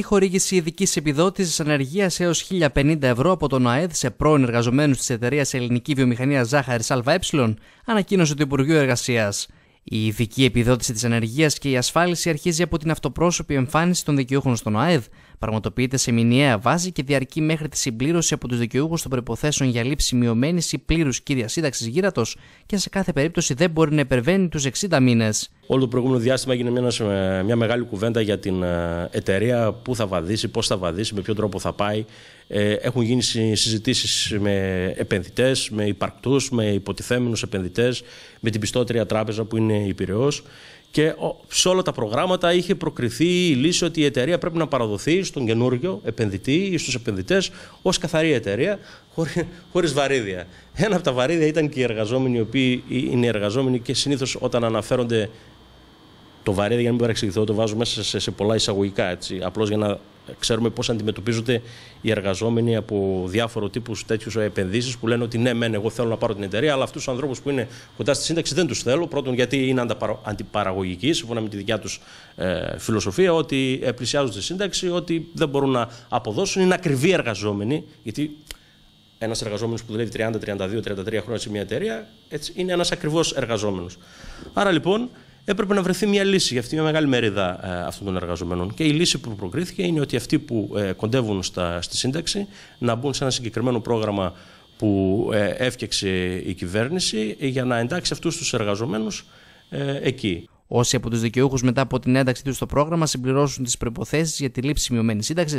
τη χορήγηση ειδικής επιδότησης ανεργίας έως 1.050 ευρώ από τον ΟΑΕΔ σε πρώην εργαζομένους της εταιρείας Ελληνική Βιομηχανία Ζάχαρης ΑΕ, ανακοίνωσε το Υπουργείο Εργασίας. Η ειδική επιδότηση της ανεργίας και η ασφάλιση αρχίζει από την αυτοπρόσωπη εμφάνιση των δικαιούχων στον ΟΑΕΔ, πραγματοποιείται σε μηνιαία βάση και διαρκεί μέχρι τη συμπλήρωση από τους δικαιούχους των προποθέσεων για λήψη μειωμένης ή πλήρους κύριας σύνταξης γύρατος και σε κάθε περίπτωση δεν μπορεί να υπερβαίνει τους 60 μήνες. Όλο το προηγούμενο διάστημα έγινε μια, ε, μια μεγάλη κουβέντα για την ε, εταιρεία, πού θα βαδίσει, πώς θα βαδίσει, με ποιο τρόπο θα πάει. Ε, έχουν γίνει συζητήσεις με επενδυτές, με υπαρκτούς, με υποτιθέμενους επενδυτές, με την πιστότερη τράπεζα που είναι η Πυραιός. Και σε όλα τα προγράμματα είχε προκριθεί η λύση ότι η εταιρεία πρέπει να παραδοθεί στον καινούριο επενδυτή ή στους επενδυτές ως καθαρή εταιρεία, χωρί βαρύδια. Ένα από τα βαρύδια ήταν και οι εργαζόμενοι, οι οποίοι είναι εργαζόμενοι και συνήθως όταν αναφέρονται το βαρέδι, για να μην παρεξηγηθώ, το βάζω μέσα σε, σε πολλά εισαγωγικά. Έτσι, απλώς για να ξέρουμε πώς αντιμετωπίζονται οι εργαζόμενοι από διάφορο τύπους τέτοιους επενδύσεις που λένε ότι ναι, μεν, εγώ θέλω να πάρω την εταιρεία, αλλά αυτούς τους ανθρώπους που είναι κοντά στη σύνταξη δεν τους θέλω. Πρώτον, γιατί είναι αντιπαραγωγικοί, σύμφωνα με τη δικιά τους ε, φιλοσοφία, ότι ε, πλησιάζουν τη σύνταξη, ότι δεν μπορούν να αποδώσουν. Είναι ακριβοί εργαζόμενοι, γιατί ένας εργαζόμενος που δουλεύει 30, 32, 33 χρόνια σε μια εταιρεία έτσι, είναι ένας ακριβώς εργαζόμενος. Άρα λοιπόν έπρεπε να βρεθεί μια λύση για αυτή μια μεγάλη μερίδα ε, αυτών των εργαζομένων. Και η λύση που προκρίθηκε είναι ότι αυτοί που ε, κοντεύουν στα, στη σύνταξη να μπουν σε ένα συγκεκριμένο πρόγραμμα που ε, έφτιαξε η κυβέρνηση για να εντάξει αυτούς τους εργαζομένους εκεί. Όσοι από τους δικαιούχους μετά από την ένταξή τους στο πρόγραμμα συμπληρώσουν τις προποθέσει για τη λήψη μειωμένης σύνταξης,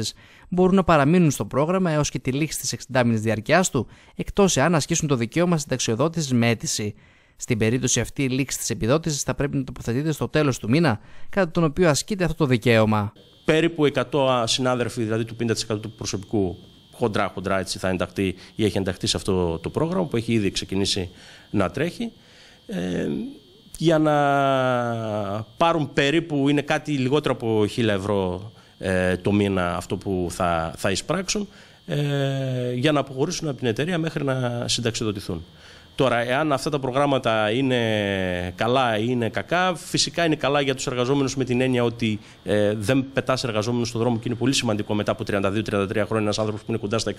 μπορούν να παραμείνουν στο πρόγραμμα έως και τη λήξη της 60 διαρκεία του, εκτός εάν ασκήσουν το δικαίωμα συνταξιοδότηση με αίτηση. Στην περίπτωση αυτή η λήξη της επιδότησης θα πρέπει να τοποθετείται στο τέλος του μήνα, κατά τον οποίο ασκείται αυτό το δικαίωμα. Περίπου 100 συνάδελφοι, δηλαδή του 50% του προσωπικού, χοντρά-χοντρά έτσι θα ενταχθεί ή έχει ενταχθεί σε αυτό το πρόγραμμα που έχει ήδη ξεκινήσει να τρέχει. Ε, για να πάρουν περίπου, είναι κάτι λιγότερο από 1000 ευρώ ε, το μήνα αυτό που θα, θα εισπράξουν, ε, για να αποχωρήσουν από την εταιρεία μέχρι να συνταξιδοτηθούν. Τώρα, εάν αυτά τα προγράμματα είναι καλά ή είναι κακά, φυσικά είναι καλά για τους εργαζόμενους με την έννοια ότι ε, δεν πετάς εργαζόμενο στον δρόμο και είναι πολύ σημαντικό μετά από 32-33 χρόνια ένας άνθρωπος που είναι κοντά στα 60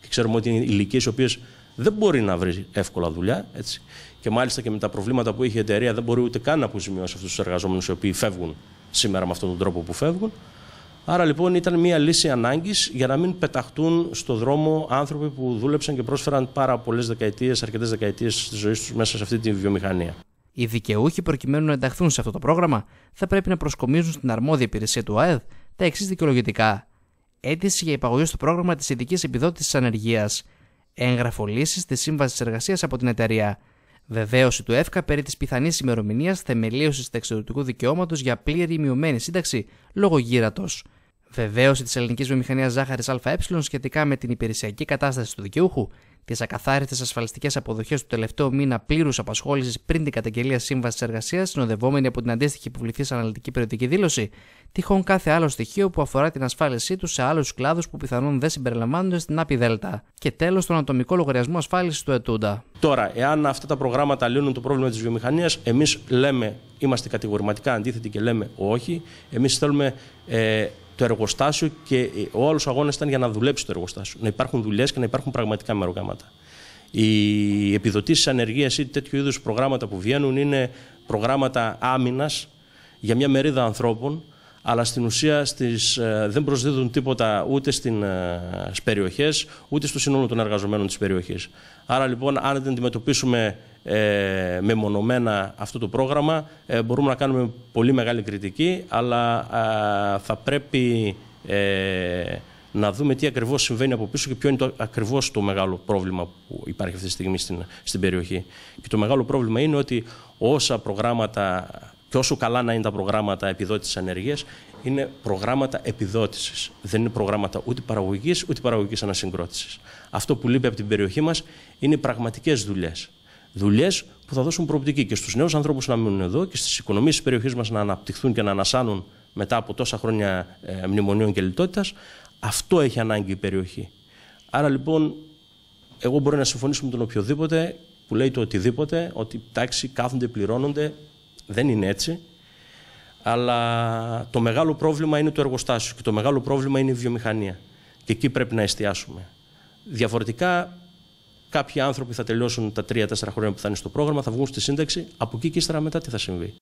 και ξέρουμε ότι είναι ηλικίες οι οποίες δεν μπορεί να βρει εύκολα δουλειά. Έτσι. Και μάλιστα και με τα προβλήματα που έχει η εταιρεία δεν μπορεί ούτε καν να αποζημιώσει αυτούς τους εργαζόμενους οι οποίοι φεύγουν σήμερα με αυτόν τον τρόπο που φεύγουν. Άρα λοιπόν ήταν μια λύση ανάγκης για να μην πεταχτούν στο δρόμο άνθρωποι που δούλεψαν και πρόσφεραν πάρα πολλές δεκαετίες, αρκετές δεκαετίες της ζωής τους μέσα σε αυτή τη βιομηχανία. Οι δικαιούχοι, προκειμένου να ενταχθούν σε αυτό το πρόγραμμα, θα πρέπει να προσκομίζουν στην αρμόδια υπηρεσία του ΑΕΔ τα εξής δικαιολογητικά. Αίτηση για υπαγωγή στο πρόγραμμα της ειδικής επιδότησης ανεργίας. Έγγραφο λύσης της σύμβασης εργασίας από την εταιρεία. Βεβαίωση του ΕΦΚΑ περί της πιθανής ημερομηνίας θεμελίωσης ταξιδιωτικού δικαιώματος για πλήρη μειωμένη σύνταξη λόγω γύρατος. Βεβαίωση της ελληνικής βιομηχανίας ζάχαρης ΑΕ σχετικά με την υπηρεσιακή κατάσταση του δικαιούχου τις ακαθάριστες ασφαλιστικές αποδοχές του τελευταίου μήνα πλήρους απασχόλησης πριν την καταγγελία σύμβασης εργασίας, συνοδευόμενη από την αντίστοιχη υποβληθής αναλυτική περιοδική δήλωση, τυχόν κάθε άλλο στοιχείο που αφορά την ασφάλισή τους σε άλλους κλάδους που πιθανόν δεν συμπεριλαμβάνονται στην άπη ΔΕΛΤΑ. Και τέλος, τον ατομικό λογαριασμό ασφάλισης του ΕΤΟΥΝΤΑ. Τώρα, εάν αυτά τα προγράμματα λύνουν το πρόβλημα της βιομηχανίας, εμείς λέμε, είμαστε κατηγορηματικά αντίθετοι και λέμε όχι. Εμείς θέλουμε ε, το εργοστάσιο και ε, ο άλλος αγώνας ήταν για να δουλέψει το εργοστάσιο. Να υπάρχουν δουλειές και να υπάρχουν πραγματικά μεροκάματα. Οι επιδοτήσεις ανεργίας ή τέτοιου είδους προγράμματα που βγαίνουν είναι προγράμματα άμυνας για μια μερίδα ανθρώπων αλλά στην ουσία στις, ε, δεν προσδίδουν τίποτα ούτε ε, στις περιοχές, περιοχέ, ούτε στο σύνολο των εργαζομένων της περιοχής. Άρα λοιπόν, αν δεν αντιμετωπίσουμε ε, μεμονωμένα αυτό το πρόγραμμα, ε, μπορούμε να κάνουμε πολύ μεγάλη κριτική, αλλά θα πρέπει να δούμε τι ακριβώς συμβαίνει από πίσω και ποιο είναι το, ακριβώς το μεγάλο πρόβλημα που υπάρχει αυτή τη στιγμή στην περιοχή. Και το μεγάλο πρόβλημα είναι ότι όσα προγράμματα και όσο καλά να είναι τα προγράμματα επιδότησης ανεργίας, είναι προγράμματα επιδότησης. Δεν είναι προγράμματα ούτε παραγωγής ούτε παραγωγικής ανασυγκρότησης. Αυτό που λείπει από την περιοχή μας είναι οι πραγματικές δουλειές. Δουλειές που θα δώσουν προοπτική και στους νέους ανθρώπους να μείνουν εδώ και στις οικονομίες της περιοχής μας να αναπτυχθούν και να ανασάνουν μετά από τόσα χρόνια ε, μνημονίων και λιτότητας. Αυτό έχει ανάγκη η περιοχή. Άρα λοιπόν, εγώ μπορώ να συμφωνήσω με τον οποιοδήποτε που λέει το οτιδήποτε, ότι τάξη κάθονται, πληρώνονται, δεν είναι έτσι. Αλλά το μεγάλο πρόβλημα είναι το εργοστάσιο και το μεγάλο πρόβλημα είναι η βιομηχανία. Και εκεί πρέπει να εστιάσουμε. Διαφορετικά, κάποιοι άνθρωποι θα τελειώσουν τα τρία-τέσσερα χρόνια που θα είναι στο πρόγραμμα, θα βγουν στη σύνταξη. Από εκεί και ύστερα μετά τι θα συμβεί.